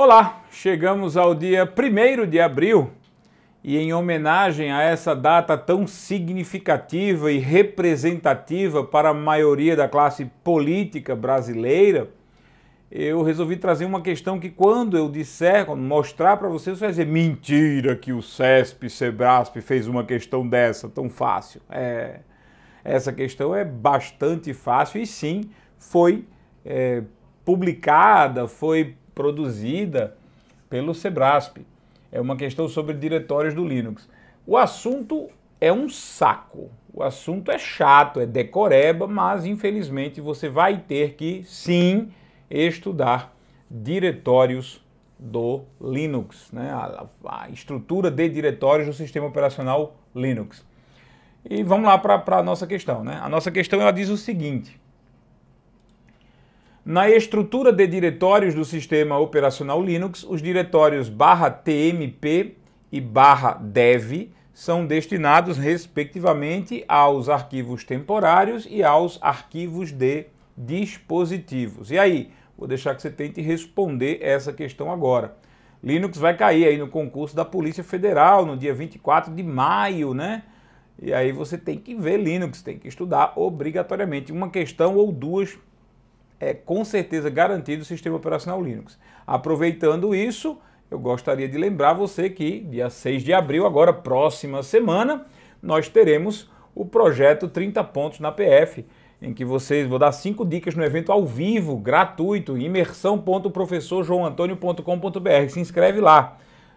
Olá, chegamos ao dia 1 de abril e, em homenagem a essa data tão significativa e representativa para a maioria da classe política brasileira, eu resolvi trazer uma questão que, quando eu disser, quando mostrar para vocês, você vai dizer: mentira que o CESP, SEBRASP fez uma questão dessa tão fácil. É, essa questão é bastante fácil e, sim, foi é, publicada, foi produzida pelo Sebrasp. É uma questão sobre diretórios do Linux. O assunto é um saco. O assunto é chato, é decoreba, mas infelizmente você vai ter que sim estudar diretórios do Linux, né? a, a estrutura de diretórios do sistema operacional Linux. E vamos lá para a nossa questão. Né? A nossa questão ela diz o seguinte: na estrutura de diretórios do sistema operacional Linux, os diretórios TMP e dev são destinados, respectivamente, aos arquivos temporários e aos arquivos de dispositivos. E aí, vou deixar que você tente responder essa questão agora. Linux vai cair aí no concurso da Polícia Federal no dia 24 de maio, né? E aí você tem que ver Linux, tem que estudar obrigatoriamente uma questão ou duas é com certeza garantido o sistema operacional Linux. Aproveitando isso, eu gostaria de lembrar você que dia 6 de abril, agora próxima semana, nós teremos o projeto 30 pontos na PF, em que vocês vou dar cinco dicas no evento ao vivo, gratuito, imersão.professorjoanantonio.com.br. Se inscreve lá.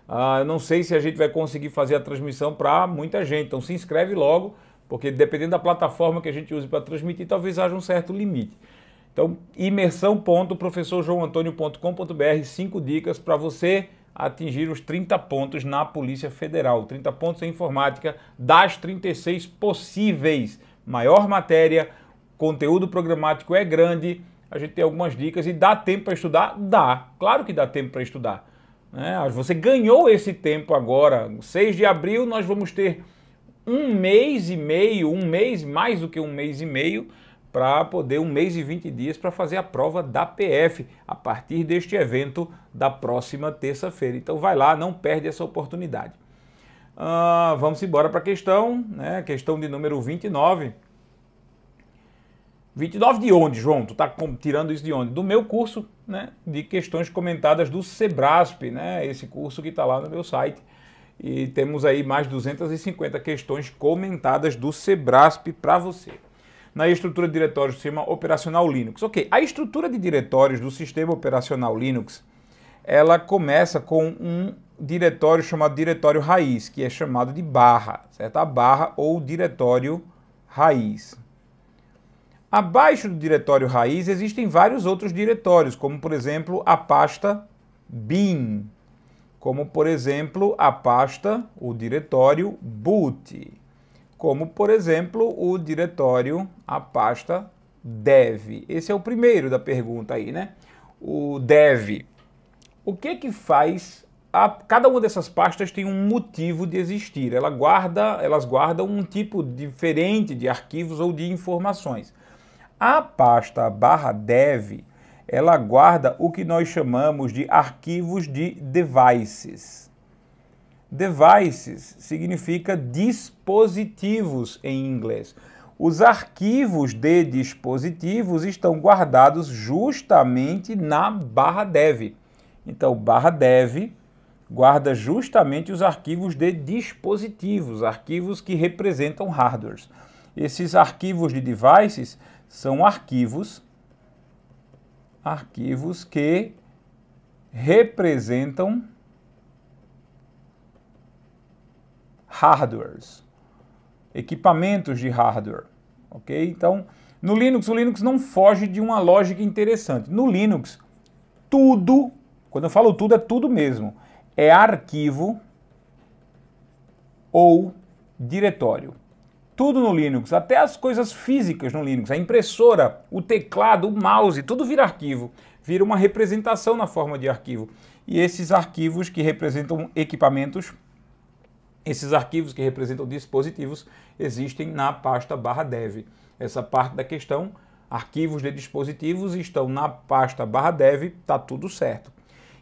Ah, eu não sei se a gente vai conseguir fazer a transmissão para muita gente, então se inscreve logo, porque dependendo da plataforma que a gente use para transmitir, talvez haja um certo limite. Então, imersão.professorjoãoantonio.com.br, cinco dicas para você atingir os 30 pontos na Polícia Federal. 30 pontos em informática das 36 possíveis. Maior matéria, conteúdo programático é grande, a gente tem algumas dicas e dá tempo para estudar? Dá, claro que dá tempo para estudar. Né? Ah, você ganhou esse tempo agora. 6 de abril nós vamos ter um mês e meio, um mês, mais do que um mês e meio, para poder um mês e 20 dias para fazer a prova da PF a partir deste evento da próxima terça-feira. Então vai lá, não perde essa oportunidade. Ah, vamos embora para a questão, né? Questão de número 29. 29 de onde, João? Tu tá tirando isso de onde? Do meu curso, né? De questões comentadas do Sebrasp, né? Esse curso que está lá no meu site. E temos aí mais 250 questões comentadas do Sebrasp para você na estrutura de diretórios do sistema operacional Linux. Ok, a estrutura de diretórios do sistema operacional Linux, ela começa com um diretório chamado diretório raiz, que é chamado de barra, certo? A barra ou diretório raiz. Abaixo do diretório raiz existem vários outros diretórios, como por exemplo a pasta bin, como por exemplo a pasta, o diretório boot como por exemplo o diretório, a pasta dev Esse é o primeiro da pergunta aí, né? O dev O que é que faz a, cada uma dessas pastas tem um motivo de existir. Ela guarda, elas guardam um tipo diferente de arquivos ou de informações. A pasta barra dev, ela guarda o que nós chamamos de arquivos de devices. Devices significa dispositivos em inglês. Os arquivos de dispositivos estão guardados justamente na barra dev. Então, barra dev guarda justamente os arquivos de dispositivos, arquivos que representam hardwares. Esses arquivos de devices são arquivos arquivos que representam hardwares, equipamentos de hardware, ok? Então, no Linux, o Linux não foge de uma lógica interessante. No Linux, tudo, quando eu falo tudo, é tudo mesmo, é arquivo ou diretório. Tudo no Linux, até as coisas físicas no Linux, a impressora, o teclado, o mouse, tudo vira arquivo, vira uma representação na forma de arquivo. E esses arquivos que representam equipamentos esses arquivos que representam dispositivos existem na pasta barra dev. Essa parte da questão, arquivos de dispositivos estão na pasta barra dev, está tudo certo.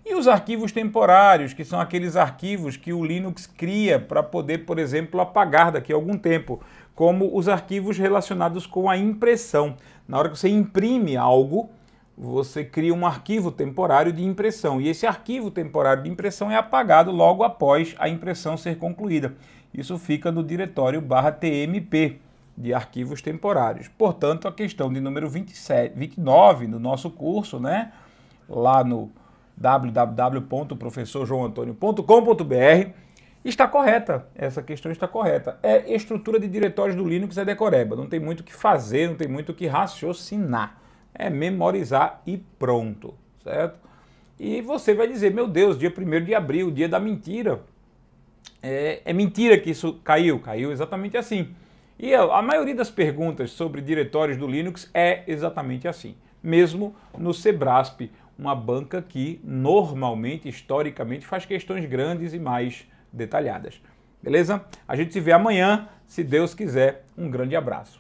E os arquivos temporários, que são aqueles arquivos que o Linux cria para poder, por exemplo, apagar daqui a algum tempo, como os arquivos relacionados com a impressão. Na hora que você imprime algo, você cria um arquivo temporário de impressão. E esse arquivo temporário de impressão é apagado logo após a impressão ser concluída. Isso fica no diretório TMP de arquivos temporários. Portanto, a questão de número 27, 29 no nosso curso, né, lá no www.professorjoantonio.com.br, está correta. Essa questão está correta. É estrutura de diretórios do Linux é decoreba, não tem muito o que fazer, não tem muito o que raciocinar é memorizar e pronto, certo? E você vai dizer, meu Deus, dia 1 de abril, dia da mentira. É, é, mentira que isso caiu, caiu exatamente assim. E a maioria das perguntas sobre diretórios do Linux é exatamente assim. Mesmo no Sebrasp, uma banca que normalmente, historicamente, faz questões grandes e mais detalhadas. Beleza? A gente se vê amanhã, se Deus quiser. Um grande abraço.